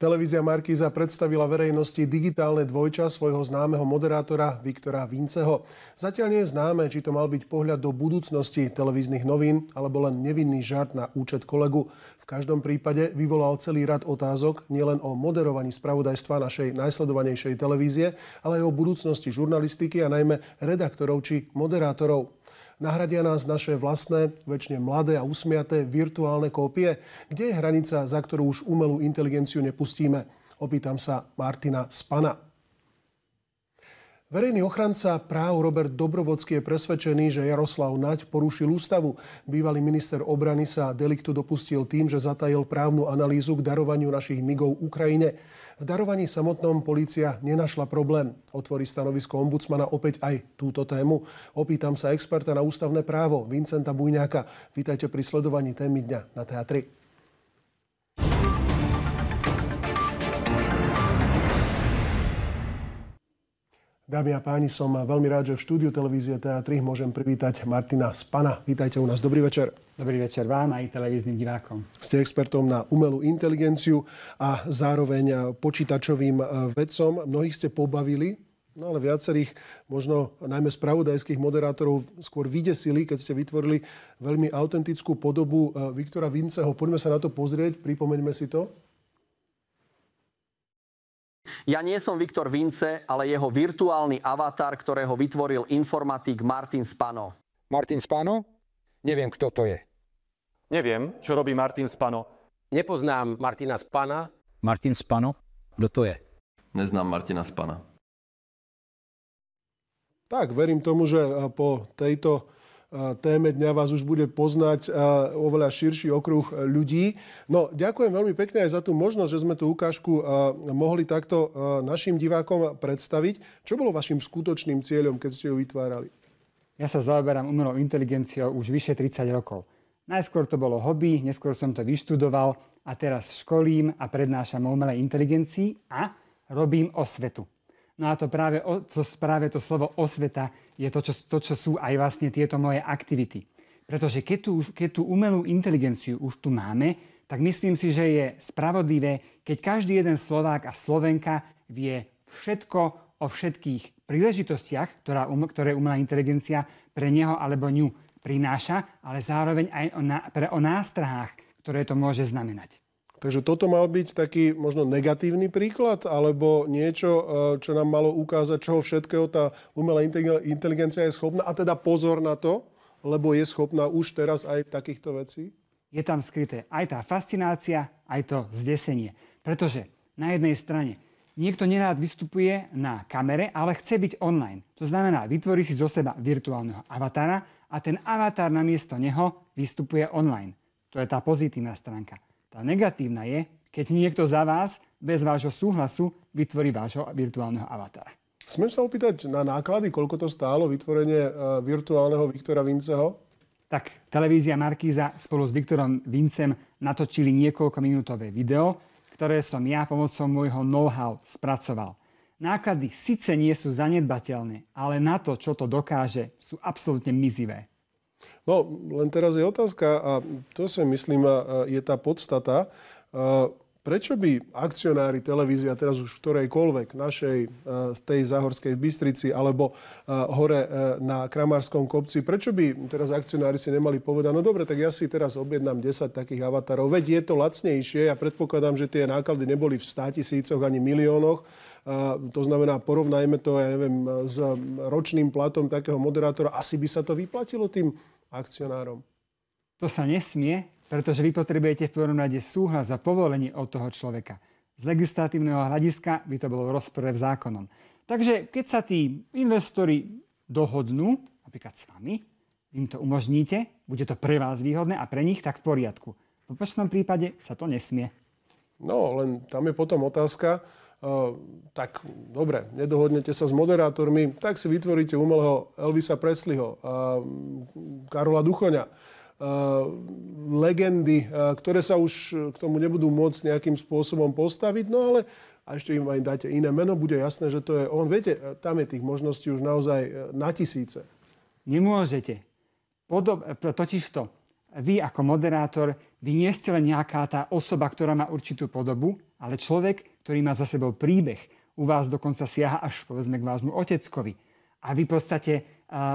Televízia Markíza predstavila verejnosti digitálne dvojča svojho známeho moderátora Viktora Vinceho. Zatiaľ nie je známe, či to mal byť pohľad do budúcnosti televíznych novín alebo len nevinný žart na účet kolegu. V každom prípade vyvolal celý rad otázok nielen o moderovaní spravodajstva našej najsledovanejšej televízie, ale aj o budúcnosti žurnalistiky a najmä redaktorov či moderátorov. Nahradia nás naše vlastné, väčšine mladé a usmiaté virtuálne kópie? Kde je hranica, za ktorú už umelú inteligenciu nepustíme? Opýtam sa Martina Spana. Verejný ochranca práv Robert Dobrovodský je presvedčený, že Jaroslav Naď porušil ústavu. Bývalý minister obrany sa deliktu dopustil tým, že zatajil právnu analýzu k darovaniu našich migov Ukrajine. V darovaní samotnom polícia nenašla problém. Otvorí stanovisko ombudsmana opäť aj túto tému. Opýtam sa experta na ústavné právo Vincenta Bujňáka. Vítajte pri sledovaní témy dňa na teatri. Dámy a páni, som veľmi rád, že v štúdiu televízie TA3 môžem privítať Martina Spana. Vítajte u nás. Dobrý večer. Dobrý večer vám aj televíznym divákom. Ste expertom na umelú inteligenciu a zároveň počítačovým eh, vedcom. Mnohých ste pobavili, no ale viacerých, možno najmä spravodajských moderátorov skôr vydesili, keď ste vytvorili veľmi autentickú podobu eh, Viktora Vinceho. Poďme sa na to pozrieť, pripomeňme si to. Ja nie som Viktor Vince, ale jeho virtuálny avatar, ktorého vytvoril informatik Martin Spano. Martin Spano? Neviem, kto to je. Neviem, čo robí Martin Spano. Nepoznám Martina Spana. Martin Spano? Kto to je? Neznám Martina Spana. Tak, verím tomu, že eh, po tejto téme dňa vás už bude poznať oveľa širší okruh e, ľudí. No, ďakujem veľmi pekne aj za tú možnosť, že sme tú ukážku e, mohli takto e, našim divákom predstaviť. Čo bolo vašim skutočným cieľom, keď ste ju vytvárali? Ja sa zaoberám umelou inteligenciou už vyše 30 rokov. Najskôr to bolo hobby, neskôr som to vyštudoval a teraz školím a prednášam o umelej inteligencii a robím svetu. No a to práve, to, práve to slovo osveta je to čo, to, čo sú aj vlastne tieto moje aktivity. Pretože keď tú, keď tú umelú inteligenciu už tu máme, tak myslím si, že je spravodlivé, keď každý jeden Slovák a Slovenka vie všetko o všetkých príležitostiach, ktorá, um, ktoré umelá inteligencia pre neho alebo ňu prináša, ale zároveň aj o, na, pre, o nástrahách, ktoré to môže znamenať. Takže toto mal byť taký možno negatívny príklad, alebo niečo, e, čo nám malo ukázať, čoho všetkého tá umelá inteligencia je schopná. A teda pozor na to, lebo je schopná už teraz aj takýchto vecí? Je tam skryté aj tá fascinácia, aj to zdesenie. Pretože na jednej strane niekto nerád vystupuje na kamere, ale chce byť online. To znamená, vytvorí si zo seba virtuálneho avatara a ten avatar namiesto neho vystupuje online. To je tá pozitívna stránka. Tá negatívna je, keď niekto za vás bez vášho súhlasu vytvorí vášho virtuálneho avatára. Smeš sa opýtať na náklady, koľko to stálo vytvorenie e, virtuálneho Viktora Vinceho? Tak televízia Markíza spolu s Viktorom Vincem natočili niekoľko minútové video, ktoré som ja pomocou môjho know-how spracoval. Náklady síce nie sú zanedbateľné, ale na to, čo to dokáže, sú absolútne mizivé. No, len teraz je otázka, a to si myslím, a je tá podstata, prečo by akcionári televízia, teraz už ktorejkoľvek, našej, tej Zahorskej Bystrici alebo hore e, na Kramárskom kopci, prečo by teraz akcionári si nemali povedať, no dobre, tak ja si teraz objednám 10 takých avatarov, veď je to lacnejšie, ja predpokladám, že tie náklady neboli v 100 tisícoch ani miliónoch, to znamená, porovnajme to, ja neviem, s ročným platom takého moderátora, asi by sa to vyplatilo tým akcionárom. To sa nesmie, pretože vy potrebujete v prvom rade súhlas a povolenie od toho človeka. Z legislatívneho hľadiska by to bolo v rozpore v zákonom. Takže keď sa tí investori dohodnú, napríklad s vami, im to umožníte, bude to pre vás výhodné a pre nich, tak v poriadku. V opačnom prípade sa to nesmie. No, len tam je potom otázka, Eh, tak dobre, nedohodnete sa s moderátormi, tak si vytvoríte umelého Elvisa Presliho, mm, Karola Duchoňa, eh, legendy, eh, ktoré sa už k tomu nebudú môcť nejakým spôsobom postaviť, no ale a ešte im aj dáte iné meno, bude jasné, že to je on. Viete, tam je tých možností už naozaj na tisíce. Nemôžete. Podob, totižto, vy ako moderátor, vy nie ste len nejaká tá osoba, ktorá má určitú podobu, ale človek, ktorý má za sebou príbeh, u vás dokonca siaha až povedzme k vášmu oteckovi. A vy v podstate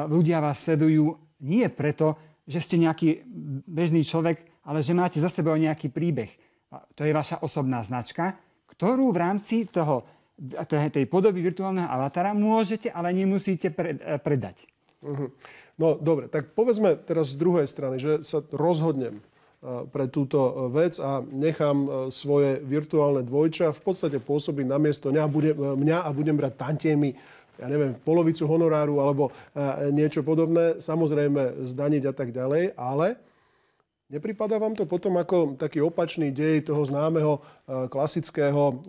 ľudia vás sledujú nie preto, že ste nejaký bežný človek, ale že máte za sebou nejaký príbeh. To je vaša osobná značka, ktorú v rámci toho, tej podoby virtuálneho avatara môžete, ale nemusíte e, predať. Mhm. No dobre, tak povedzme teraz z druhej strany, že sa rozhodnem Eh, pre túto eh, vec a nechám eh, svoje virtuálne dvojča v podstate pôsobiť na miesto mňa, bude, mňa a budem brať tantiemi ja neviem, polovicu honoráru alebo niečo podobné, samozrejme zdaniť a tak ďalej, ale nepripadá vám to potom ako taký opačný dej toho známeho klasického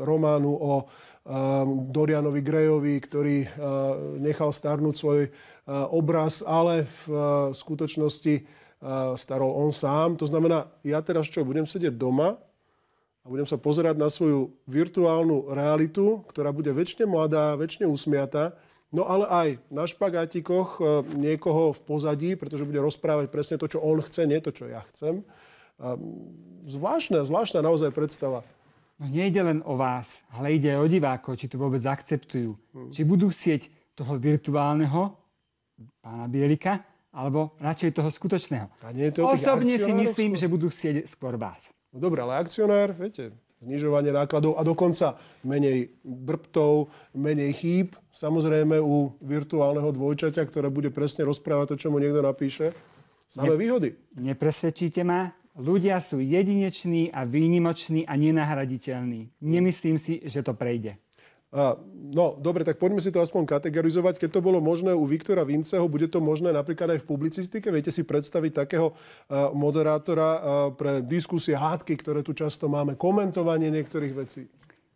románu o Dorianovi Grejovi, ktorý nechal starnúť svoj obraz, ale v skutočnosti starol on sám. To znamená, ja teraz čo, budem sedieť doma a budem sa pozerať na svoju virtuálnu realitu, ktorá bude väčšine mladá, väčšine usmiatá, no ale aj na špagátikoch e, niekoho v pozadí, pretože bude rozprávať presne to, čo on chce, nie to, čo ja chcem. E, zvláštna, zvláštna naozaj predstava. No nejde len o vás, ale ide aj o divákov, či to vôbec akceptujú. Hmm. Či budú chcieť toho virtuálneho pána Bielika, alebo radšej toho skutočného. A nie je to Osobne si myslím, skôr? že budú chcieť skôr vás. No dobré, ale akcionár, viete, znižovanie nákladov a dokonca menej brptov, menej chýb, samozrejme u virtuálneho dvojčaťa, ktoré bude presne rozprávať to, čo mu niekto napíše. Samé ne, výhody. Nepresvedčíte ma, ľudia sú jedineční a výnimoční a nenahraditeľní. Nemyslím si, že to prejde. A, no, dobre, tak poďme si to aspoň kategorizovať. Keď to bolo možné u Viktora Vinceho, bude to možné napríklad aj v publicistike? Viete si predstaviť takého uh, moderátora uh, pre diskusie, hádky, ktoré tu často máme, komentovanie niektorých vecí?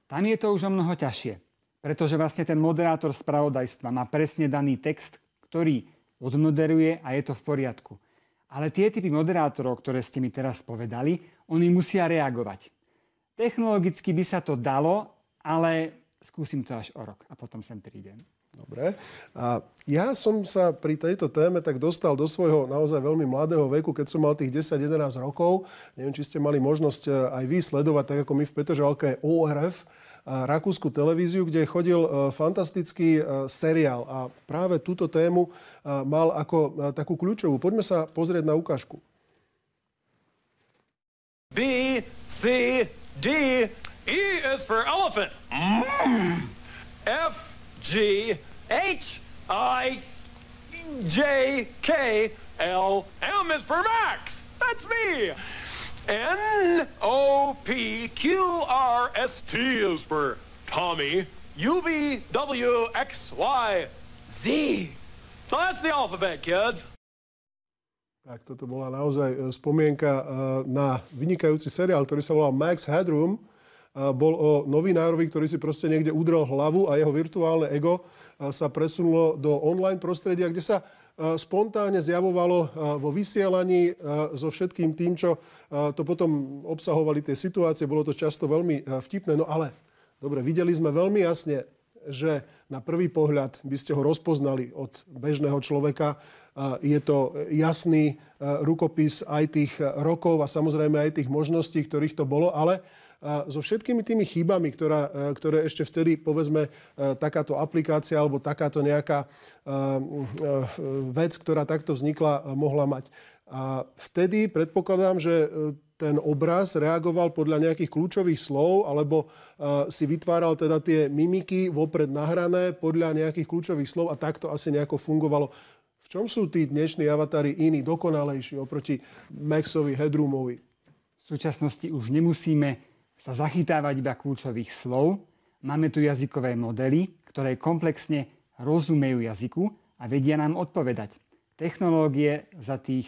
Tam je to už o mnoho ťažšie, pretože vlastne ten moderátor spravodajstva má presne daný text, ktorý odmoderuje a je to v poriadku. Ale tie typy moderátorov, ktoré ste mi teraz povedali, oni musia reagovať. Technologicky by sa to dalo, ale skúsim to až o rok a potom sem prídem. Dobre. A ja som sa pri tejto téme tak dostal do svojho naozaj veľmi mladého veku, keď som mal tých 10-11 rokov. Neviem, či ste mali možnosť e, aj vy sledovať, tak ako my v Petržalke, ORF, e, rakúsku televíziu, kde chodil e, fantastický seriál a práve túto tému mal ako takú kľúčovú. Poďme sa pozrieť na ukážku. B, C, D, E is for elephant. Mm. F, G, H, I, J, K, L, M is for Max. That's me. N, O, P, Q, R, S, T is for Tommy. U, V, W, X, Y, Z. So that's the alphabet, kids. Tak toto bola naozaj spomienka na vynikajúci seriál, ktorý sa volal Max Headroom. bol o novinárovi, ktorý si proste niekde udrel hlavu a jeho virtuálne ego sa presunulo do online prostredia, kde sa spontánne zjavovalo vo vysielaní so všetkým tým, čo to potom obsahovali tie situácie. Bolo to často veľmi vtipné. No ale, dobre, videli sme veľmi jasne, že na prvý pohľad by ste ho rozpoznali od bežného človeka. Je to jasný rukopis aj tých rokov a samozrejme aj tých možností, ktorých to bolo, ale a so všetkými tými chybami, ktorá, e, ktoré ešte vtedy, povedzme, e, takáto aplikácia alebo takáto nejaká e, vec, ktorá takto vznikla, mohla mať. A vtedy predpokladám, že ten obraz reagoval podľa nejakých kľúčových slov, alebo uh, si vytváral teda tie mimiky vopred nahrané podľa nejakých kľúčových slov a takto asi nejako fungovalo. V čom sú tí dnešní avatári iní, dokonalejší oproti Maxovi, Headroomovi? V súčasnosti už nemusíme sa zachytávať iba kľúčových slov, máme tu jazykové modely, ktoré komplexne rozumejú jazyku a vedia nám odpovedať. Technológie za tých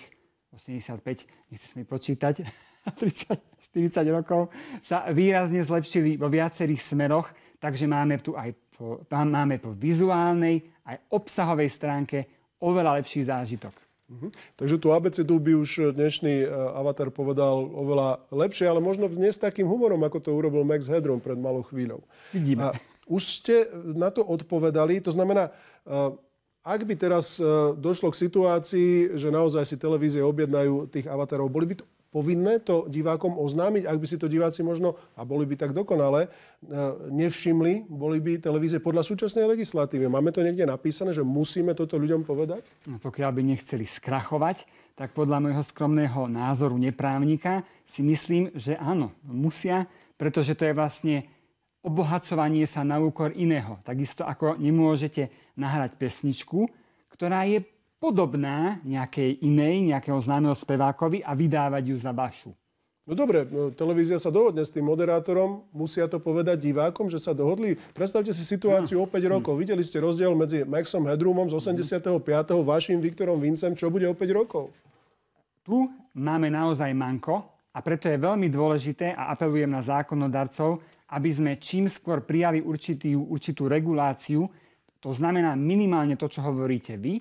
85, nechci si mi počítať, 30, 40 rokov sa výrazne zlepšili vo viacerých smeroch, takže máme tu aj po, máme po vizuálnej, aj obsahovej stránke oveľa lepší zážitok. Mm-hmm. Takže tu abecedu by už eh, dnešný eh, avatar povedal oveľa lepšie, ale možno dnes takým humorom, ako to urobil Max Hedron pred malou chvíľou. Vidíme. A už ste eh, na to odpovedali, to znamená, ak by teraz došlo k situácii, že naozaj si televízie objednajú tých avatarov, boli by to povinné to divákom oznámiť, ak by si to diváci možno, a boli by tak dokonale, e, nevšimli, boli by televízie podľa súčasnej legislatívy. Máme to niekde napísané, že musíme toto ľuďom povedať? No, pokiaľ by nechceli skrachovať, tak podľa môjho skromného názoru neprávnika si myslím, že áno, musia, pretože to je vlastne obohacovanie sa na úkor iného. Takisto ako nemôžete nahrať pesničku, ktorá je podobná nejakej inej, nejakého známeho spevákovi a vydávať ju za vašu. No dobre, no, televízia sa dohodne s tým moderátorom, musia to povedať divákom, že sa dohodli. Predstavte si situáciu no. o 5 rokov. Mm. Videli ste rozdiel medzi Maxom Hedrumom z 85. Mm. vašim Viktorom Vincem, čo bude o 5 rokov? Tu máme naozaj manko a preto je veľmi dôležité a apelujem na zákonodarcov, aby sme čím skôr prijali určitý, určitú reguláciu, to znamená minimálne to, čo hovoríte vy,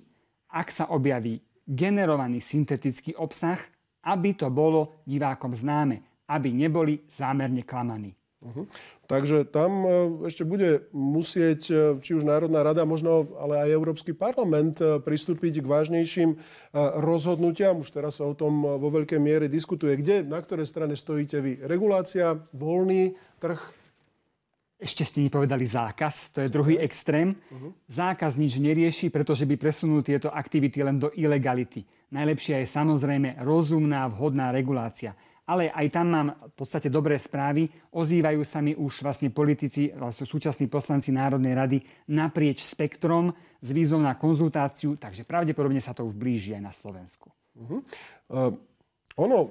ak sa objaví generovaný syntetický obsah, aby to bolo divákom známe, aby neboli zámerne klamaní. Uh-huh. Takže tam e, ešte bude musieť e, či už Národná rada, možno ale aj Európsky parlament e, pristúpiť k vážnejším rozhodnutiam. Už teraz sa o tom vo veľkej miere diskutuje. Kde, na ktorej strane stojíte vy? Regulácia, voľný trh, ešte ste nepovedali zákaz, to je druhý mhm. extrém. Uh-huh. Zákaz nič nerieši, pretože by presunul tieto aktivity len do ilegality. Najlepšia je samozrejme rozumná, vhodná regulácia. Ale aj tam mám v podstate dobré správy. Ozývajú sa mi už vlastne politici, vlastne súčasní poslanci Národnej rady naprieč spektrom s výzvou na konzultáciu, takže pravdepodobne sa to už blíži aj na Slovensku. Uh-huh. Uh, ono, uh,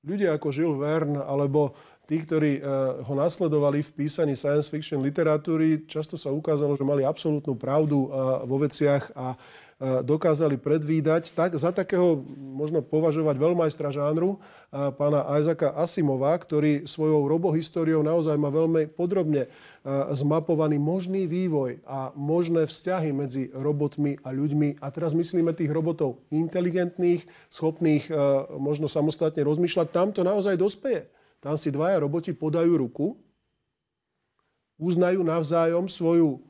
ľudia ako Žil Vern alebo tí, ktorí eh, ho nasledovali v písaní science fiction literatúry, často sa ukázalo, že mali absolútnu pravdu eh, vo veciach a eh, dokázali predvídať, tak za takého možno považovať veľmajstra žánru pána Isaaca Asimova, ktorý svojou robohistóriou naozaj má veľmi podrobne zmapovaný možný vývoj a možné vzťahy medzi robotmi a ľuďmi. A teraz myslíme tých robotov inteligentných, schopných možno samostatne rozmýšľať. Tam to naozaj dospeje tam si dvaja roboti podajú ruku, uznajú navzájom svoju,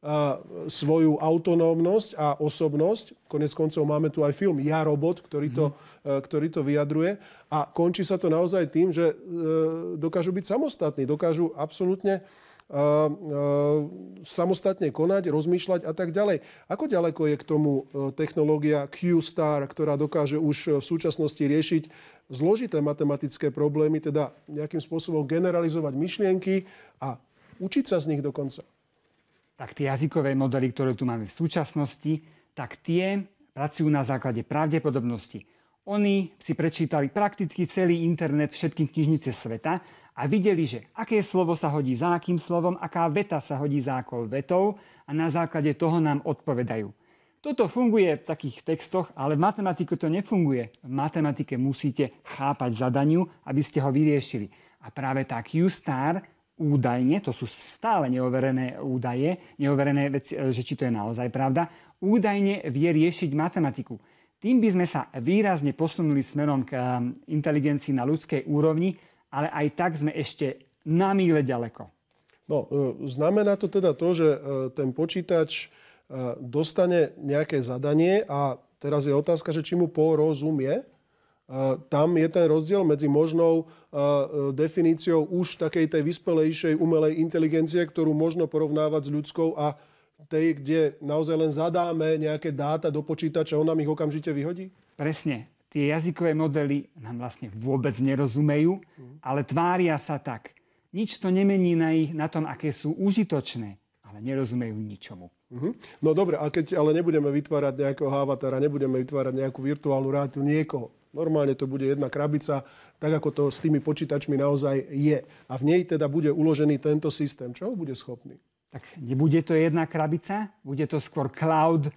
a, svoju autonómnosť a osobnosť. Konec koncov máme tu aj film Ja robot, ktorý to, mm-hmm. ktorý to vyjadruje. A končí sa to naozaj tým, že e, dokážu byť samostatní, dokážu absolútne samostatne konať, rozmýšľať a tak ďalej. Ako ďaleko je k tomu e, technológia Q-Star, ktorá dokáže už e, v súčasnosti riešiť zložité matematické problémy, teda nejakým spôsobom generalizovať myšlienky a učiť sa z nich dokonca? Tak tie jazykové modely, ktoré tu máme v súčasnosti, tak tie pracujú na základe pravdepodobnosti. Oni si prečítali prakticky celý internet, všetky knižnice sveta a videli, že aké slovo sa hodí za akým slovom, aká veta sa hodí za akou vetou a na základe toho nám odpovedajú. Toto funguje v takých textoch, ale v matematike to nefunguje. V matematike musíte chápať zadaniu, aby ste ho vyriešili. A práve tá Q-star údajne, to sú stále neoverené údaje, neoverené veci, e, že či to je naozaj pravda, údajne vie riešiť matematiku. Tým by sme sa výrazne posunuli smerom k e, inteligencii na ľudskej úrovni, ale aj tak sme ešte na míle ďaleko. No, e, znamená to teda to, že e, ten počítač e, dostane nejaké zadanie a teraz je otázka, že či mu porozumie. Tam je ten rozdiel medzi možnou definíciou už takej tej vyspelejšej umelej inteligencie, ktorú možno porovnávať s ľudskou a tej, kde naozaj len zadáme nejaké dáta do počítača, on nám ich okamžite vyhodí? Presne tie jazykové modely nám vlastne vôbec nerozumejú, ale tvária sa tak. Nič to nemení na, ich, na tom, aké sú užitočné, ale nerozumejú ničomu. Mm-hmm. No dobre, a keď ale nebudeme vytvárať nejakého avatara, nebudeme vytvárať nejakú virtuálnu rádiu niekoho, Normálne to bude jedna krabica, tak ako to s tými počítačmi naozaj je. A v nej teda bude uložený tento systém. Čo bude schopný? Tak nebude to jedna krabica, bude to skôr cloud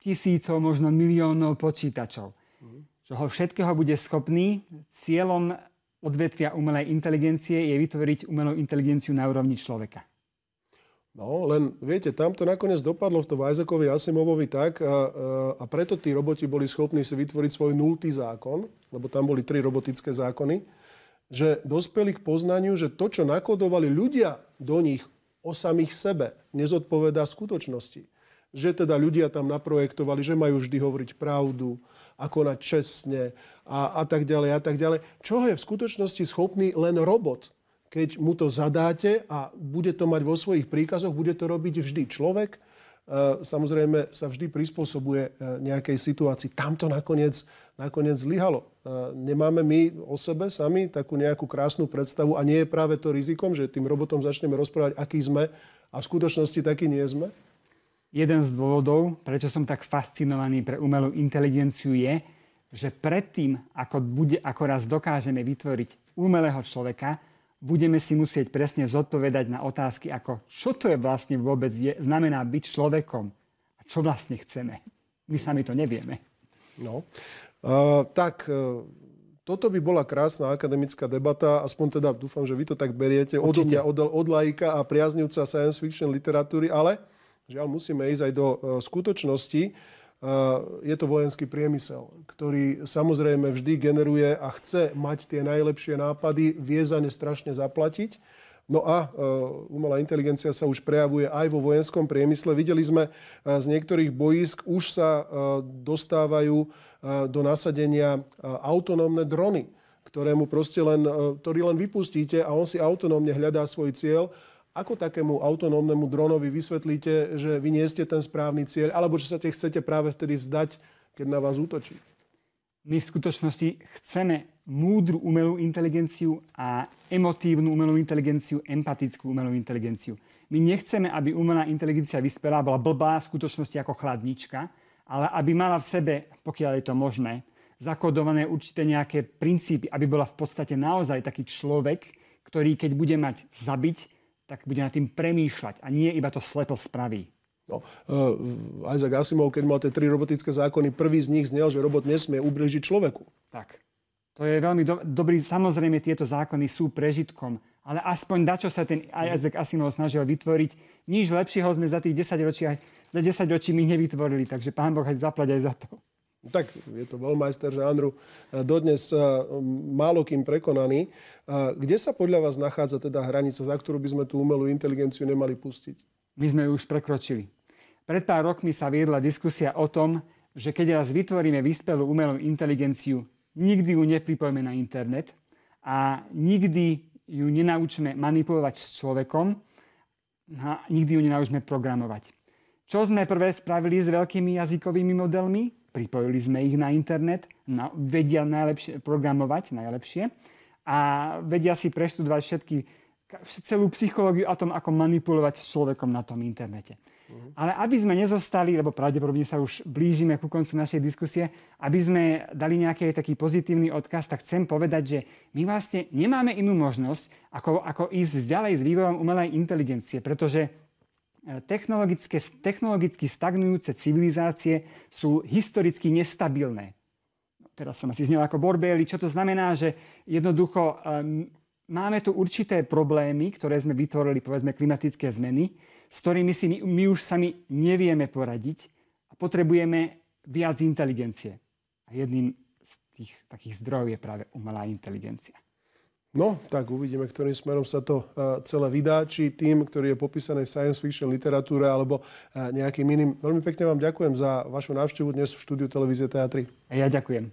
tisícov, možno miliónov počítačov. Mhm ho všetkého bude schopný. Cieľom odvetvia umelej inteligencie je vytvoriť umelú inteligenciu na úrovni človeka. No, len viete, tam to nakoniec dopadlo v tom Isaacovi Asimovovi tak a, a preto tí roboti boli schopní si vytvoriť svoj nultý zákon, lebo tam boli tri robotické zákony, že dospeli k poznaniu, že to, čo nakodovali ľudia do nich o samých sebe, nezodpovedá skutočnosti že teda ľudia tam naprojektovali, že majú vždy hovoriť pravdu a konať čestne a, a tak ďalej a tak ďalej. Čo je v skutočnosti schopný len robot, keď mu to zadáte a bude to mať vo svojich príkazoch, bude to robiť vždy človek, e, samozrejme sa vždy prispôsobuje e, nejakej situácii. Tam to nakoniec, nakoniec zlyhalo. E, nemáme my o sebe sami takú nejakú krásnu predstavu a nie je práve to rizikom, že tým robotom začneme rozprávať, aký sme a v skutočnosti taký nie sme? Jeden z dôvodov, prečo som tak fascinovaný pre umelú inteligenciu je, že predtým, ako, bude, ako raz dokážeme vytvoriť umelého človeka, budeme si musieť presne zodpovedať na otázky ako čo to je vlastne vôbec je, znamená byť človekom a čo vlastne chceme. My sami to nevieme. No, uh, tak uh, toto by bola krásna akademická debata, aspoň teda dúfam, že vy to tak beriete od, mňa, od, od lajka a priaznivca science fiction literatúry, ale Žiaľ, musíme ísť aj do e, skutočnosti. E, je to vojenský priemysel, ktorý samozrejme vždy generuje a chce mať tie najlepšie nápady, vie za ne strašne zaplatiť. No a e, umelá inteligencia sa už prejavuje aj vo vojenskom priemysle. Videli sme z niektorých bojísk, už sa dostávajú do nasadenia autonómne drony, ktorému proste len, ktorý len vypustíte a on si autonómne hľadá svoj cieľ ako takému autonómnemu dronovi vysvetlíte, že vy nie ste ten správny cieľ, alebo že sa tie chcete práve vtedy vzdať, keď na vás útočí? My v skutočnosti chceme múdru umelú inteligenciu a emotívnu umelú inteligenciu, empatickú umelú inteligenciu. My nechceme, aby umelá inteligencia vyspelá, bola blbá v skutočnosti ako chladnička, ale aby mala v sebe, pokiaľ je to možné, zakodované určité nejaké princípy, aby bola v podstate naozaj taký človek, ktorý keď bude mať zabiť, tak bude nad tým premýšľať a nie iba to slepo spraví. No, uh, Isaac Asimov, keď mal tie tri robotické zákony, prvý z nich znel, že robot nesmie ubližiť človeku. Tak. To je veľmi do- dobrý. Samozrejme, tieto zákony sú prežitkom, ale aspoň na čo sa ten Isaac Asimov snažil vytvoriť. Nič lepšieho sme za tých 10 ročí, aj, za 10 ročí my nevytvorili, takže pán Boh aj zaplať aj za to tak je to veľmajster žánru, e, dodnes e, málo kým prekonaný. E, kde sa podľa vás nachádza teda hranica, za ktorú by sme tú umelú inteligenciu nemali pustiť? My sme ju už prekročili. Pred pár rokmi sa viedla diskusia o tom, že keď raz vytvoríme vyspelú umelú inteligenciu, nikdy ju nepripojme na internet a nikdy ju nenaučme manipulovať s človekom a nikdy ju nenaučme programovať. Čo sme prvé spravili s veľkými jazykovými modelmi? pripojili sme ich na internet, na, vedia najlepšie, programovať najlepšie a vedia si preštudovať všetky, celú psychológiu o tom, ako manipulovať s človekom na tom internete. Mm-hmm. Ale aby sme nezostali, lebo pravdepodobne sa už blížime ku koncu našej diskusie, aby sme dali nejaký taký pozitívny odkaz, tak chcem povedať, že my vlastne nemáme inú možnosť, ako, ako ísť ďalej s vývojom umelej inteligencie, pretože E, technologicky stagnujúce civilizácie sú historicky nestabilné. Teraz som asi znel ako Borbély, čo to znamená, že jednoducho máme tu určité problémy, ktoré sme vytvorili, povedzme klimatické zmeny, s ktorými si my, my už sami nevieme poradiť a potrebujeme viac inteligencie. A jedným z tých takých zdrojov je práve umelá inteligencia. No, tak uvidíme, ktorým smerom sa to eh, celé vydá, či tým, ktorý je popísaný v science fiction literatúre, alebo eh, nejakým iným. Veľmi pekne vám ďakujem za vašu návštevu dnes v štúdiu televízie Teatry. Ja ďakujem.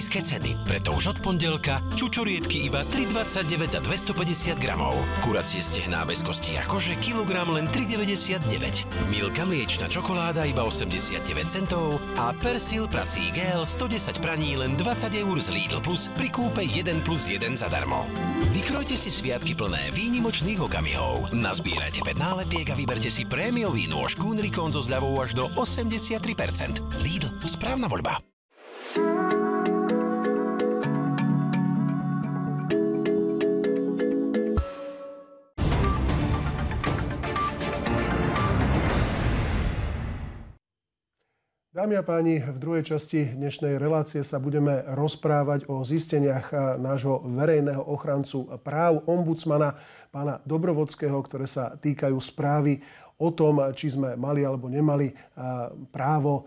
nízke ceny. Preto už od pondelka čučoriedky iba 3,29 za 250 gramov. Kuracie stehná bez kosti a kože kilogram len 3,99. Milka mliečna čokoláda iba 89 centov a Persil prací gel 110 praní len 20 eur z Lidl Plus pri kúpe 1 plus 1 zadarmo. Vykrojte si sviatky plné výnimočných okamihov. Nazbírajte 5 nálepiek a vyberte si prémiový nôž Kunrikon so zľavou až do 83%. Lidl, správna voľba. Dámy a páni, v druhej časti dnešnej relácie sa budeme rozprávať o zisteniach nášho verejného ochrancu práv ombudsmana pána Dobrovodského, ktoré sa týkajú správy o tom, či sme mali alebo nemali právo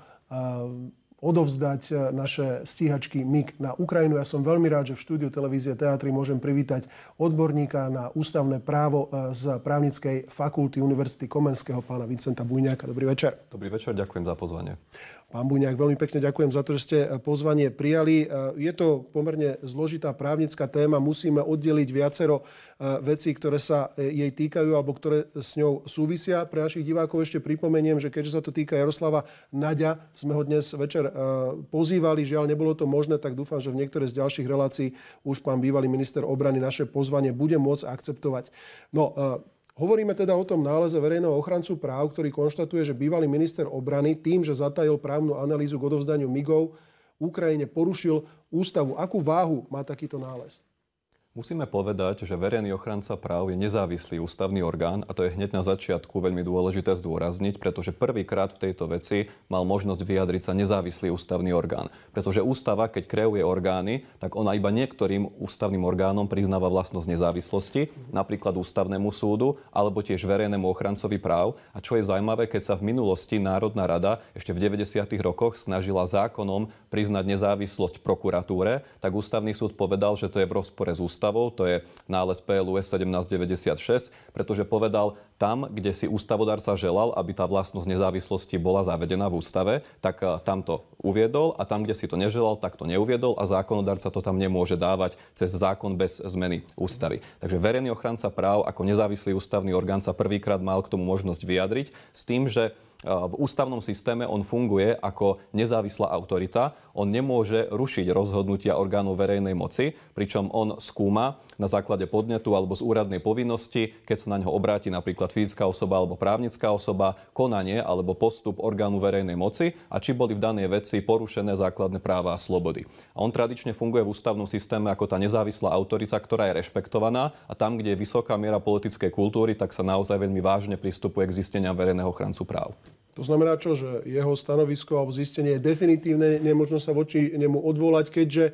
odovzdať naše stíhačky MIG na Ukrajinu. Ja som veľmi rád, že v štúdiu televízie Teatry môžem privítať odborníka na ústavné právo z právnickej fakulty Univerzity Komenského, pána Vincenta Bujňáka. Dobrý večer. Dobrý večer, ďakujem za pozvanie. Pán Buňák, veľmi pekne ďakujem za to, že ste e, pozvanie prijali. E, je to pomerne zložitá právnická téma. Musíme oddeliť viacero e, vecí, ktoré sa jej týkajú alebo ktoré s ňou súvisia. Pre našich divákov ešte pripomeniem, že keďže sa to týka Jaroslava Naďa, sme ho dnes večer pozývali. Žiaľ, nebolo to možné, tak dúfam, že v niektoré z ďalších relácií už pán bývalý minister obrany naše pozvanie bude môcť akceptovať. No, Hovoríme teda o tom náleze verejného ochrancu práv, ktorý konštatuje, že bývalý minister obrany tým, že zatajil právnu analýzu k odovzdaniu MIGov, Ukrajine porušil ústavu. Akú váhu má takýto nález? Musíme povedať, že verejný ochranca práv je nezávislý ústavný orgán a to je hneď na začiatku veľmi dôležité zdôrazniť, pretože prvýkrát v tejto veci mal možnosť vyjadriť sa nezávislý ústavný orgán. Pretože ústava, keď kreuje orgány, tak ona iba niektorým ústavným orgánom priznáva vlastnosť nezávislosti, napríklad ústavnému súdu alebo tiež verejnému ochrancovi práv. A čo je zaujímavé, keď sa v minulosti Národná rada ešte v 90. rokoch snažila zákonom priznať nezávislosť prokuratúre, tak ústavný súd povedal, že to je v rozpore s ústavou ústavou, to je nález PLUS 1796, pretože povedal, tam, kde si ústavodárca želal, aby tá vlastnosť nezávislosti bola zavedená v ústave, tak eh, tam to uviedol a tam, kde si to neželal, tak to neuviedol a zákonodárca to tam nemôže dávať cez zákon bez zmeny ústavy. Takže verejný ochranca práv ako nezávislý ústavný orgán sa prvýkrát mal k tomu možnosť vyjadriť s tým, že Eh, v ústavnom systéme on funguje ako nezávislá autorita. On nemôže rušiť rozhodnutia orgánov verejnej moci, pričom on skúma na základe podnetu alebo z úradnej povinnosti, keď sa na ňo obráti napríklad fyzická osoba alebo právnická osoba, konanie alebo postup orgánu verejnej moci a či boli v danej veci porušené základné práva a slobody. A on tradične funguje v ústavnom systéme ako tá nezávislá autorita, ktorá je rešpektovaná a tam, kde je vysoká miera politickej kultúry, tak sa naozaj veľmi vážne pristupuje k zisteniam verejného ochrancu práv. To znamená čo, že jeho stanovisko alebo zistenie je definitívne, nemôžno sa voči nemu odvolať, keďže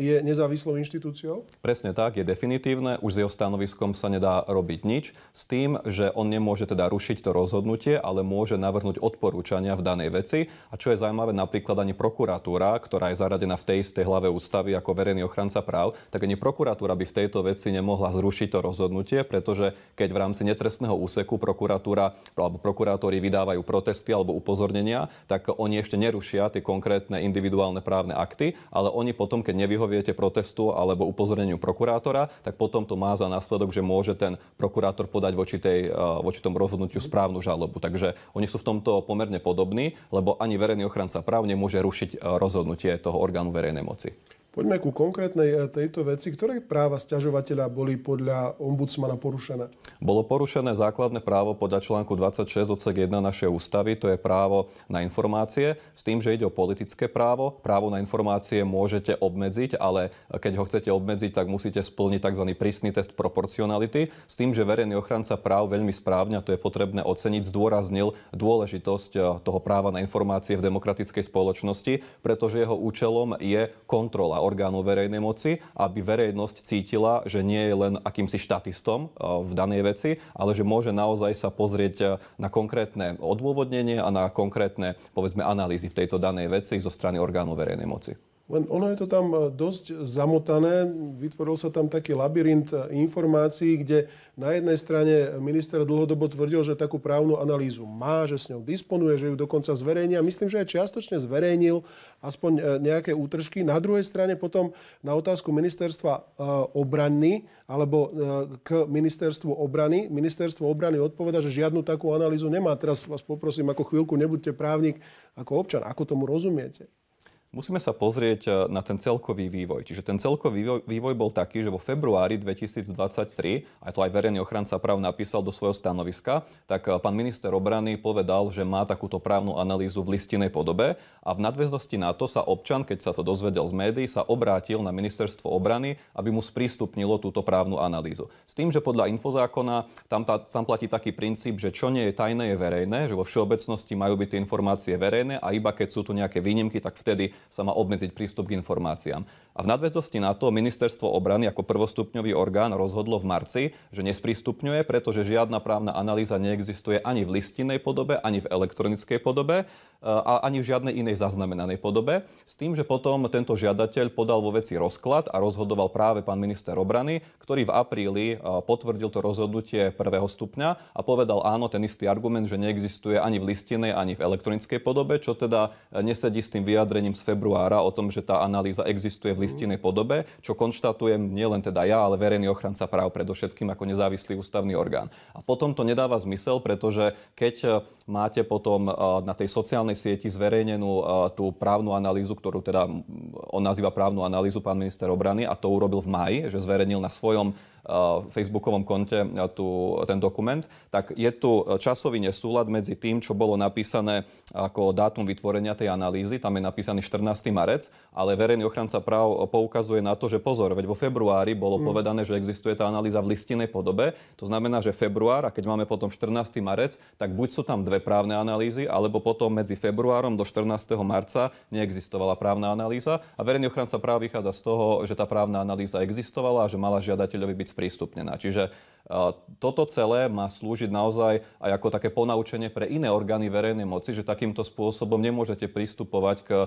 je nezávislou inštitúciou? Presne tak, je definitívne. Už s jeho stanoviskom sa nedá robiť nič. S tým, že on nemôže teda rušiť to rozhodnutie, ale môže navrhnúť odporúčania v danej veci. A čo je zaujímavé, napríklad ani prokuratúra, ktorá je zaradená v tej istej hlave ústavy ako verejný ochranca práv, tak ani prokuratúra by v tejto veci nemohla zrušiť to rozhodnutie, pretože keď v rámci netrestného úseku prokuratúra alebo prokurátori vydávajú protesty alebo upozornenia, tak oni ešte nerušia tie konkrétne individuálne právne akty, ale oni potom, keď nevyhoviete protestu alebo upozorneniu prokurátora, tak potom to má za následok, že môže ten prokurátor podať voči, tej, eh, voči tomu rozhodnutiu správnu žalobu. Takže oni sú v tomto pomerne podobní, lebo ani verejný ochranca práv nemôže rušiť eh, rozhodnutie toho orgánu verejnej moci. Poďme ku konkrétnej eh, tejto veci. Ktoré práva stiažovateľa boli podľa ombudsmana porušené? Bolo porušené základné právo podľa článku 26 odsek 1 našej ústavy, to je právo na informácie, s tým, že ide o politické právo. Právo na informácie môžete obmedziť, ale keď ho chcete obmedziť, tak musíte splniť tzv. prísny test proporcionality, s tým, že verejný ochranca práv veľmi správne, a to je potrebné oceniť, zdôraznil dôležitosť eh, toho práva na informácie v demokratickej spoločnosti, pretože jeho účelom je kontrola orgánov verejnej moci, aby verejnosť cítila, že nie je len akýmsi štatistom eh, v danej veci, ale že môže naozaj sa pozrieť eh, na konkrétne odôvodnenie a na konkrétne, povedzme, analýzy v tejto danej veci zo strany orgánov verejnej moci. Len ono je to tam e, dosť zamotané. Vytvoril sa tam taký labyrint e, informácií, kde na jednej strane minister dlhodobo tvrdil, že takú právnu analýzu má, že s ňou disponuje, že ju dokonca zverejnia. Myslím, že aj čiastočne zverejnil aspoň e, nejaké útržky. Na druhej strane potom na otázku ministerstva obrany alebo k ministerstvu obrany. Ministerstvo obrany odpoveda, že žiadnu takú analýzu nemá. Teraz vás poprosím, ako chvíľku nebuďte právnik, ako občan. Ako tomu rozumiete? Musíme sa pozrieť e, na ten celkový vývoj. Čiže ten celkový vývoj, vývoj bol taký, že vo februári 2023, aj to aj verejný ochranca práv napísal do svojho stanoviska, tak e, pán minister obrany povedal, že má takúto právnu analýzu v listinej podobe a v nadväznosti na to sa občan, keď sa to dozvedel z médií, sa obrátil na ministerstvo obrany, aby mu sprístupnilo túto právnu analýzu. S tým, že podľa infozákona tam, tá, tam platí taký princíp, že čo nie je tajné, je verejné, že vo všeobecnosti majú byť tie informácie verejné a iba keď sú tu nejaké výnimky, tak vtedy sa má obmedziť prístup k informáciám. A v nadväznosti na to ministerstvo obrany ako prvostupňový orgán rozhodlo v marci, že nesprístupňuje, pretože žiadna právna analýza neexistuje ani v listinnej podobe, ani v elektronickej podobe e, a ani v žiadnej inej zaznamenanej podobe. S tým, že potom tento žiadateľ podal vo veci rozklad a rozhodoval práve pán minister obrany, ktorý v apríli e, potvrdil to rozhodnutie prvého stupňa a povedal áno, ten istý argument, že neexistuje ani v listinej, ani v elektronickej podobe, čo teda e, nesedí s tým vyjadrením z februára o tom, že tá analýza existuje v listinej listinnej podobe, čo konštatujem nielen teda ja, ale verejný ochranca práv predovšetkým ako nezávislý ústavný orgán. A potom to nedáva zmysel, pretože keď e, máte potom e, na tej sociálnej sieti zverejnenú e, tú právnu analýzu, ktorú teda on nazýva právnu analýzu pán minister obrany a to urobil v maji, že zverejnil na svojom Facebookovom konte e, tú, ten dokument, tak je tu e, časový nesúlad medzi tým, čo bolo napísané ako dátum vytvorenia tej analýzy, tam je napísaný 14. marec, ale verejný ochranca práv poukazuje na to, že pozor, veď vo februári bolo mm. povedané, že existuje tá analýza v listinej podobe, to znamená, že február a keď máme potom 14. marec, tak buď sú tam dve právne analýzy, alebo potom medzi februárom do 14. marca neexistovala právna analýza a verejný ochranca práv vychádza z toho, že tá právna analýza existovala a že mala žiadateľovi byť sprístupnená. Čiže e, toto celé má slúžiť naozaj aj ako také ponaučenie pre iné orgány verejnej moci, že takýmto spôsobom nemôžete pristupovať k e,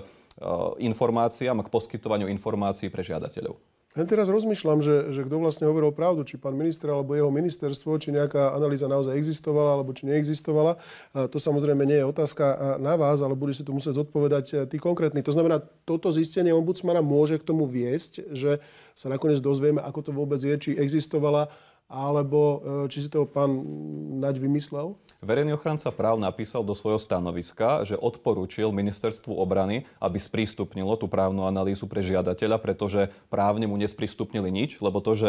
informáciám a k poskytovaniu informácií pre žiadateľov. Len teraz rozmýšľam, že, že kto vlastne hovoril pravdu, či pán minister alebo jeho ministerstvo, či nejaká analýza naozaj existovala alebo či neexistovala. A to samozrejme nie je otázka na vás, ale bude si tu musieť zodpovedať e, tí konkrétni. To znamená, toto zistenie ombudsmana môže k tomu viesť, že sa nakoniec dozvieme, ako to vôbec je, či existovala alebo e, či si to pán Naď vymyslel? Verejný ochranca práv napísal do svojho stanoviska, že odporúčil ministerstvu obrany, aby sprístupnilo tú právnu analýzu pre žiadateľa, pretože právne mu nesprístupnili nič, lebo to, že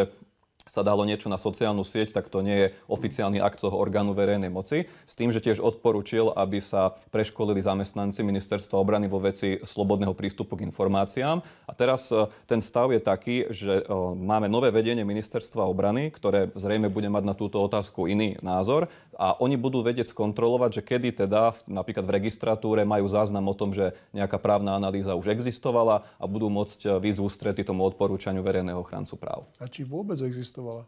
sa dalo niečo na sociálnu sieť, tak to nie je oficiálny akt toho orgánu verejnej moci. S tým, že tiež odporúčil, aby sa preškolili zamestnanci ministerstva obrany vo veci slobodného prístupu k informáciám. A teraz e, ten stav je taký, že e, máme nové vedenie ministerstva obrany, ktoré zrejme bude mať na túto otázku iný názor. A oni budú vedieť skontrolovať, že kedy teda napríklad v registratúre majú záznam o tom, že nejaká právna analýza už existovala a budú môcť e, výjsť v tomu odporúčaniu verejného ochrancu práv. A či vôbec existuje existovala?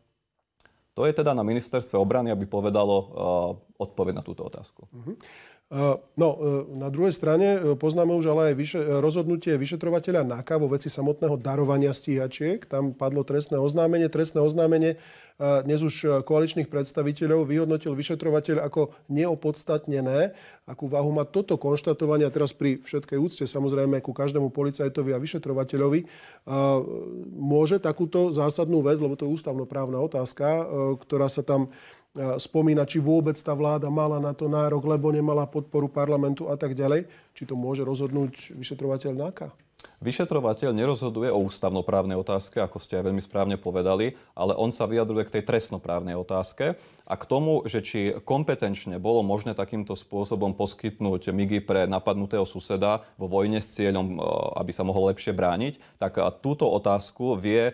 To je teda na ministerstve obrany, aby povedalo uh, eh, odpoveď na túto otázku. Uh-huh. No, eh, na druhej strane poznáme už ale aj vyše, rozhodnutie vyšetrovateľa NAKA vo veci samotného darovania stíhačiek. Tam padlo trestné oznámenie. Trestné oznámenie E, dnes už e, koaličných predstaviteľov vyhodnotil vyšetrovateľ ako neopodstatnené. Akú váhu má toto konštatovanie, a teraz pri všetkej úcte samozrejme ku každému policajtovi a vyšetrovateľovi, e, môže takúto zásadnú vec, lebo to je ústavnoprávna otázka, ktorá sa tam spomína, či vôbec tá vláda mala na to nárok, lebo nemala podporu parlamentu a tak ďalej. Či to môže rozhodnúť vyšetrovateľ NAKA? Vyšetrovateľ nerozhoduje o ústavnoprávnej otázke, ako ste aj veľmi správne povedali, ale on sa vyjadruje k tej trestnoprávnej otázke a k tomu, že či kompetenčne bolo možné takýmto spôsobom poskytnúť migy pre napadnutého suseda vo vojne s cieľom, e, aby sa mohol lepšie brániť, tak e, túto otázku vie e,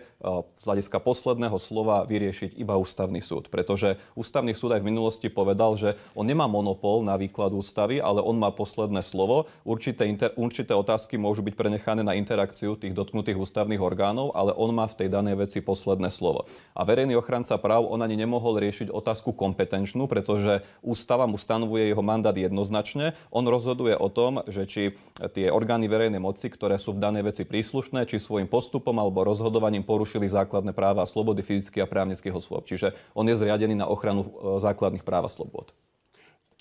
z hľadiska posledného slova vyriešiť iba ústavný súd. Pretože ústavný súd aj v minulosti povedal, že on nemá monopol na výklad ústavy, ale on má posledné slovo. Určité, inter, určité otázky môžu byť prenechané povolené na interakciu tých dotknutých ústavných orgánov, ale on má v tej danej veci posledné slovo. A verejný ochranca práv, on ani nemohol riešiť otázku kompetenčnú, pretože ústava mu stanovuje jeho mandát jednoznačne. On rozhoduje o tom, že či tie orgány verejnej moci, ktoré sú v danej veci príslušné, či svojim postupom alebo rozhodovaním porušili základné práva a slobody fyzických a právnických osôb. Čiže on je zriadený na ochranu e, základných práv a slobod.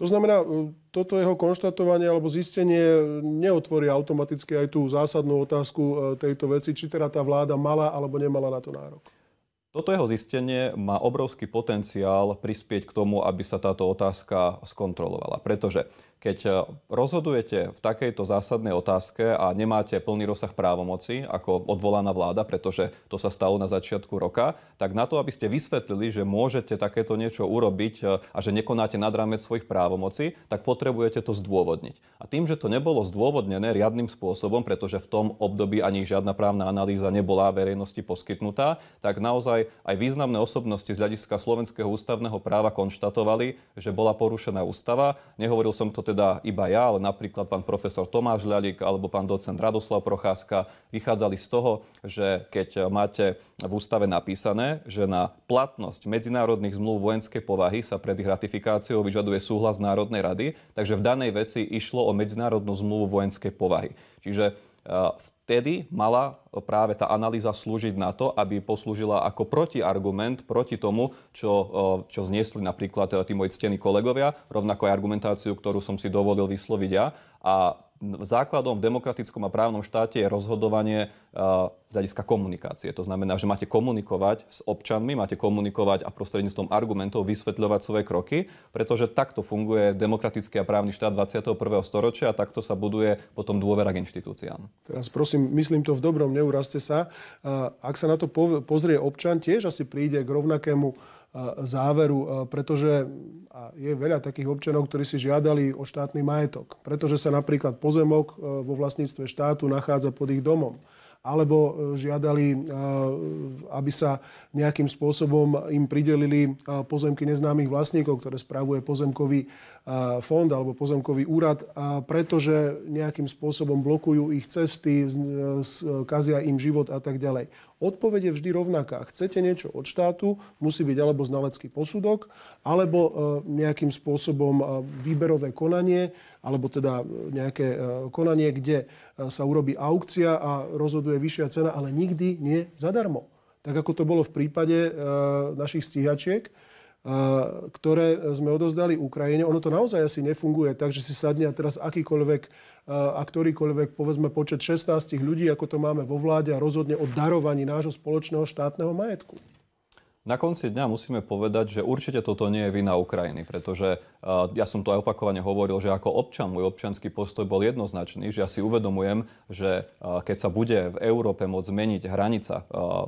To znamená, e, toto jeho konštatovanie alebo zistenie neotvorí automaticky aj tú zásadnú otázku e, tejto veci, či teda tá vláda mala alebo nemala na to nárok. Toto jeho zistenie má obrovský potenciál prispieť k tomu, aby sa táto otázka skontrolovala. Pretože keď e, rozhodujete v takejto zásadnej otázke a nemáte plný rozsah právomoci ako odvolaná vláda, pretože to sa stalo na začiatku roka, tak na to, aby ste vysvetlili, že môžete takéto niečo urobiť e, a že nekonáte nad rámec svojich právomoci, tak potrebujete to zdôvodniť. A tým, že to nebolo zdôvodnené riadnym spôsobom, pretože v tom období ani žiadna právna analýza nebola verejnosti poskytnutá, tak naozaj aj významné osobnosti z hľadiska slovenského ústavného práva konštatovali, že bola porušená ústava. Nehovoril som to teda teda iba ja, ale napríklad pán profesor Tomáš Ľadik alebo pán docent Radoslav Procházka vychádzali z toho, že keď máte v ústave napísané, že na platnosť medzinárodných zmluv vojenskej povahy sa pred ich ratifikáciou vyžaduje súhlas Národnej rady, takže v danej veci išlo o medzinárodnú zmluvu vojenskej povahy. Čiže e, v vtedy mala práve tá analýza slúžiť na to, aby poslúžila ako protiargument proti tomu, čo, čo zniesli napríklad e, tí moji ctení kolegovia, rovnako aj argumentáciu, ktorú som si dovolil vysloviť ja. A základom v demokratickom a právnom štáte je rozhodovanie eh, z hľadiska komunikácie. To znamená, že máte komunikovať s občanmi, máte komunikovať a prostredníctvom argumentov vysvetľovať svoje kroky, pretože takto funguje demokratický a právny štát 21. storočia a takto sa buduje potom dôvera k inštitúciám. Teraz prosím, myslím to v dobrom, neurazte sa. Ak sa na to pozrie občan, tiež asi príde k rovnakému záveru, pretože je veľa takých občanov, ktorí si žiadali o štátny majetok, pretože sa napríklad pozemok e, vo vlastníctve štátu nachádza pod ich domom alebo e, žiadali, e, aby sa nejakým spôsobom im pridelili e, pozemky neznámych vlastníkov, ktoré spravuje pozemkový fond alebo pozemkový úrad, pretože nejakým spôsobom blokujú ich cesty, kazia im život a tak ďalej. Odpoveď je vždy rovnaká. Chcete niečo od štátu, musí byť alebo znalecký posudok, alebo nejakým spôsobom výberové konanie, alebo teda e, nejaké e, konanie, kde e, sa urobí aukcia a rozhoduje vyššia cena, ale nikdy nie zadarmo. Tak ako to bolo v prípade našich stíhačiek, ktoré sme odozdali Ukrajine. Ono to naozaj asi nefunguje tak, že si sadne a teraz akýkoľvek a ktorýkoľvek, povedzme, počet 16 ľudí, ako to máme vo vláde a rozhodne o darovaní nášho spoločného štátneho majetku. Na konci dňa musíme povedať, že určite toto nie je vina Ukrajiny, pretože e, ja som to aj opakovane hovoril, že ako občan môj občanský postoj bol jednoznačný, že ja si uvedomujem, že e, keď sa bude v Európe môcť zmeniť hranica e,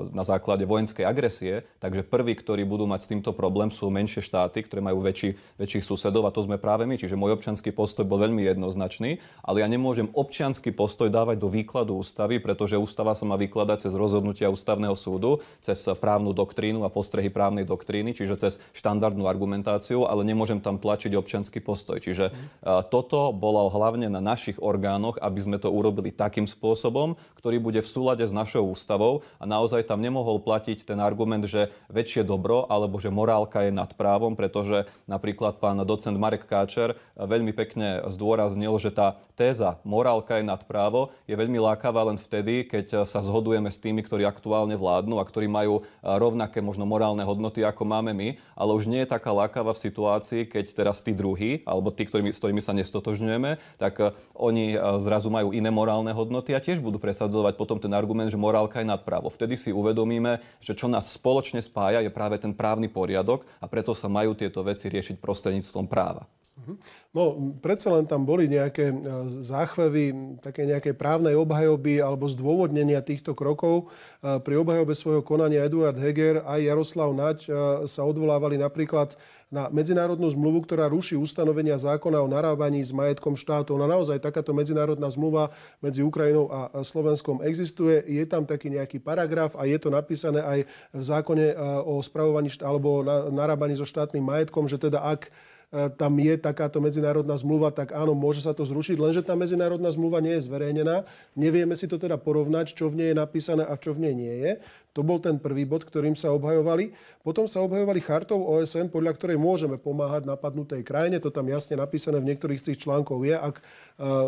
na základe vojenskej agresie, takže prví, ktorí budú mať s týmto problém, sú menšie štáty, ktoré majú väčší, väčších susedov a to sme práve my. Čiže môj občanský postoj bol veľmi jednoznačný, ale ja nemôžem občanský postoj dávať do výkladu ústavy, pretože ústava sa má vykladať cez rozhodnutia ústavného súdu, cez právnu doktrínu a postrehy právnej doktríny, čiže cez štandardnú argumentáciu, ale nemôžem tam tlačiť občanský postoj. Čiže eh, toto bolo hlavne na našich orgánoch, aby sme to urobili takým spôsobom, ktorý bude v súlade s našou ústavou a naozaj tam nemohol platiť ten argument, že väčšie dobro alebo že morálka je nad právom, pretože napríklad pán docent Marek Káčer eh, veľmi pekne zdôraznil, že tá téza morálka je nad právo je veľmi lákavá len vtedy, keď eh, sa zhodujeme s tými, ktorí aktuálne vládnu a ktorí majú rovnaké možno morálne hodnoty, ako máme my, ale už nie je taká lákava v situácii, keď teraz tí druhí, alebo tí, ktorými, s ktorými sa nestotožňujeme, tak e, oni e, zrazu majú iné morálne hodnoty a tiež budú presadzovať potom ten argument, že morálka je nad právo. Vtedy si uvedomíme, že čo nás spoločne spája, je práve ten právny poriadok a preto sa majú tieto veci riešiť prostredníctvom práva. Mhm. No, predsa len tam boli nejaké e, záchvevy také nejaké právnej obhajoby alebo zdôvodnenia týchto krokov. E, pri obhajobe svojho konania Eduard Heger a Jaroslav Naď e, sa odvolávali napríklad na medzinárodnú zmluvu, ktorá ruší ustanovenia zákona o narábaní s majetkom štátov. No naozaj takáto medzinárodná zmluva medzi Ukrajinou a Slovenskom existuje. Je tam taký nejaký paragraf a je to napísané aj v zákone o spravovaní alebo narábaní so štátnym majetkom, že teda ak E, tam je takáto medzinárodná zmluva, tak áno, môže sa to zrušiť, lenže tá medzinárodná zmluva nie je zverejnená. Nevieme si to teda porovnať, čo v nej je napísané a čo v nej nie je. To bol ten prvý bod, ktorým sa obhajovali. Potom sa obhajovali chartou OSN, podľa ktorej môžeme pomáhať napadnutej krajine. To tam jasne napísané v niektorých z tých článkov je. Ak e,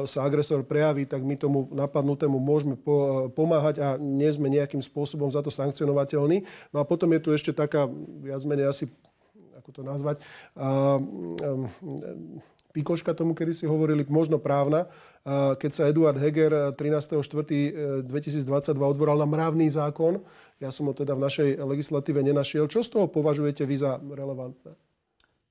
sa agresor prejaví, tak my tomu napadnutému môžeme e, pomáhať a nie sme nejakým spôsobom za to sankcionovateľní. No a potom je tu ešte taká viac menej asi ako to nazvať, a, a, Pikoška tomu kedy si hovorili, možno právna, keď sa Eduard Heger 13.4.2022 odvoral na mravný zákon. Ja som ho teda v našej legislatíve nenašiel. Čo z toho považujete vy za relevantné?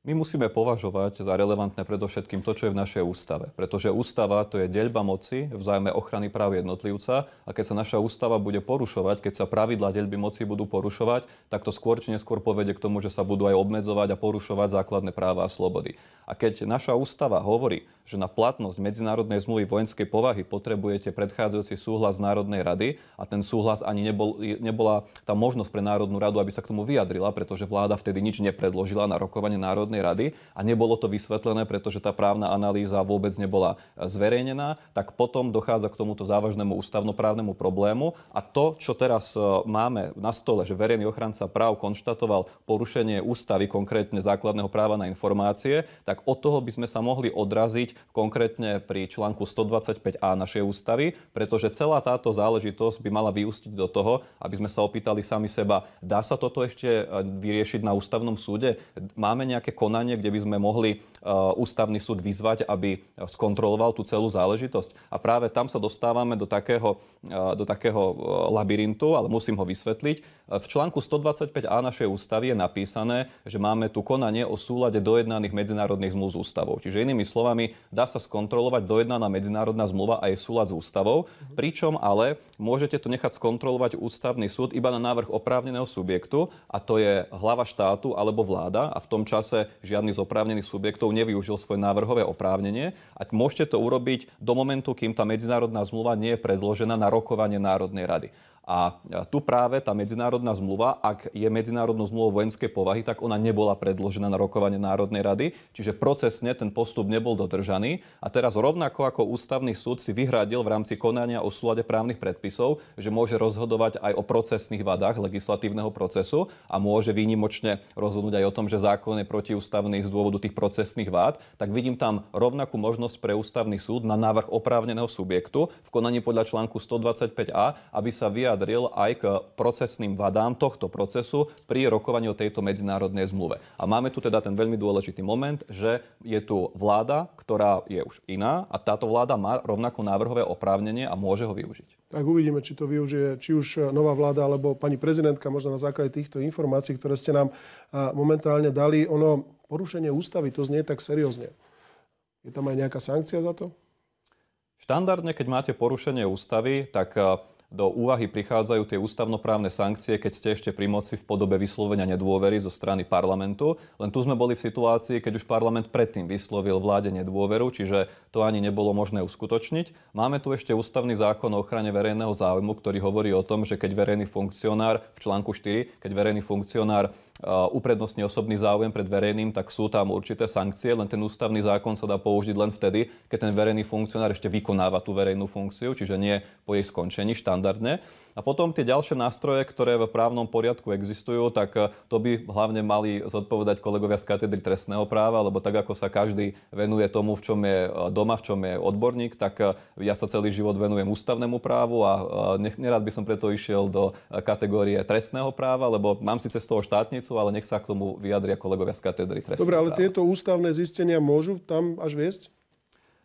My musíme považovať za relevantné predovšetkým to, čo je v našej ústave. Pretože ústava to je deľba moci v zájme ochrany práv jednotlivca a keď sa naša ústava bude porušovať, keď sa pravidla deľby moci budú porušovať, tak to skôr či neskôr povede k tomu, že sa budú aj obmedzovať a porušovať základné práva a slobody. A keď naša ústava hovorí, že na platnosť medzinárodnej zmluvy vojenskej povahy potrebujete predchádzajúci súhlas Národnej rady a ten súhlas ani nebol, nebola tá možnosť pre Národnú radu, aby sa k tomu vyjadrila, pretože vláda vtedy nič nepredložila na rokovanie Národnej Národnej rady a nebolo to vysvetlené, pretože tá právna analýza vôbec nebola e, zverejnená, tak potom dochádza k tomuto závažnému ústavnoprávnemu problému a to, čo teraz e, máme na stole, že verejný ochranca práv konštatoval porušenie ústavy, konkrétne základného práva na informácie, tak od toho by sme sa mohli odraziť konkrétne pri článku 125a našej ústavy, pretože celá táto záležitosť by mala vyústiť do toho, aby sme sa opýtali sami seba, dá sa toto ešte e, vyriešiť na ústavnom súde? Máme nejaké konanie, kde by sme mohli e, ústavný súd vyzvať, aby skontroloval tú celú záležitosť. A práve tam sa dostávame do takého, e, do takého e, labyrintu, ale musím ho vysvetliť. V článku 125a našej ústavy je napísané, že máme tu konanie o súlade dojednaných medzinárodných zmluv s ústavou. Čiže inými slovami, dá sa skontrolovať dojednaná medzinárodná zmluva a jej súlad s ústavou, pričom ale môžete to nechať skontrolovať ústavný súd iba na návrh oprávneného subjektu, a to je hlava štátu alebo vláda. A v tom čase žiadny z oprávnených subjektov nevyužil svoje návrhové oprávnenie a môžete to urobiť do momentu, kým tá medzinárodná zmluva nie je predložená na rokovanie Národnej rady. A tu práve tá medzinárodná zmluva, ak je medzinárodnou zmluvou vojenskej povahy, tak ona nebola predložená na rokovanie Národnej rady, čiže procesne ten postup nebol dodržaný. A teraz rovnako ako ústavný súd si vyhradil v rámci konania o súlade právnych predpisov, že môže rozhodovať aj o procesných vadách legislatívneho procesu a môže výnimočne rozhodnúť aj o tom, že zákon je protiústavný z dôvodu tých procesných vád, tak vidím tam rovnakú možnosť pre ústavný súd na návrh oprávneného subjektu v konaní podľa článku 125a, aby sa vyjadril vyjadril aj k procesným vadám tohto procesu pri rokovaní o tejto medzinárodnej zmluve. A máme tu teda ten veľmi dôležitý moment, že je tu vláda, ktorá je už iná a táto vláda má rovnako návrhové oprávnenie a môže ho využiť. Tak uvidíme, či to využije či už nová vláda alebo pani prezidentka, možno na základe týchto informácií, ktoré ste nám momentálne dali. Ono porušenie ústavy to znie tak seriózne. Je tam aj nejaká sankcia za to? Štandardne, keď máte porušenie ústavy, tak do úvahy prichádzajú tie ústavnoprávne sankcie, keď ste ešte pri moci v podobe vyslovenia nedôvery zo strany parlamentu. Len tu sme boli v situácii, keď už parlament predtým vyslovil vláde nedôveru, čiže to ani nebolo možné uskutočniť. Máme tu ešte ústavný zákon o ochrane verejného záujmu, ktorý hovorí o tom, že keď verejný funkcionár v článku 4, keď verejný funkcionár Uh, uprednostní osobný záujem pred verejným, tak sú tam určité sankcie, len ten ústavný zákon sa dá použiť len vtedy, keď ten verejný funkcionár ešte vykonáva tú verejnú funkciu, čiže nie po jej skončení štandardne. A potom tie ďalšie nástroje, ktoré v právnom poriadku existujú, tak e, to by hlavne mali zodpovedať kolegovia z katedry trestného práva, lebo tak ako sa každý venuje tomu, v čom je e, doma, v čom je odborník, tak e, ja sa celý život venujem ústavnému právu a nerad by som preto išiel do kategórie trestného práva, lebo mám síce z toho štátnicu, ale nech sa k tomu vyjadria kolegovia z katedry trestného Dobre, ale práva. tieto ústavné zistenia môžu tam až viesť?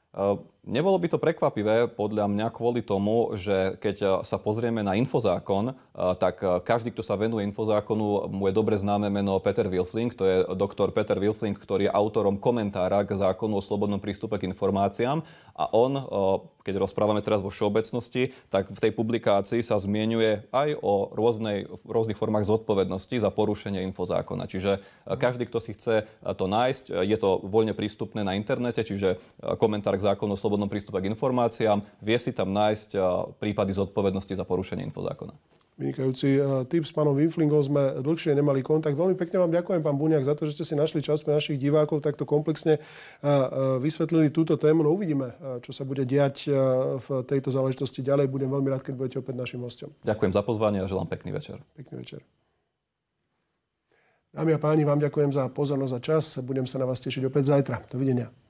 Uh, Nebolo by to prekvapivé podľa mňa kvôli tomu, že keď e, sa pozrieme na infozákon, e, tak e, každý, kto sa venuje infozákonu, mu je dobre známe meno Peter Wilfling, to je doktor Peter Wilfling, ktorý je autorom komentára k zákonu o slobodnom prístupe k informáciám a on keď rozprávame teraz vo všeobecnosti, tak v tej publikácii sa zmienuje aj o rôznej, rôznych formách zodpovednosti za porušenie infozákona. Čiže každý, kto si chce to nájsť, je to voľne prístupné na internete, čiže komentár k zákonu o slobodnom prístupe k informáciám, vie si tam nájsť prípady zodpovednosti za porušenie infozákona. Vynikajúci tip s pánom Winflingom sme dlhšie nemali kontakt. Veľmi pekne vám ďakujem, pán Buňák, za to, že ste si našli čas pre našich divákov, takto komplexne vysvetlili túto tému. No uvidíme, čo sa bude diať v tejto záležitosti ďalej. Budem veľmi rád, keď budete opäť našim hostom. Ďakujem za pozvanie a želám pekný večer. Pekný večer. Dámy a páni, vám ďakujem za pozornosť a čas. Budem sa na vás tešiť opäť zajtra. Dovidenia.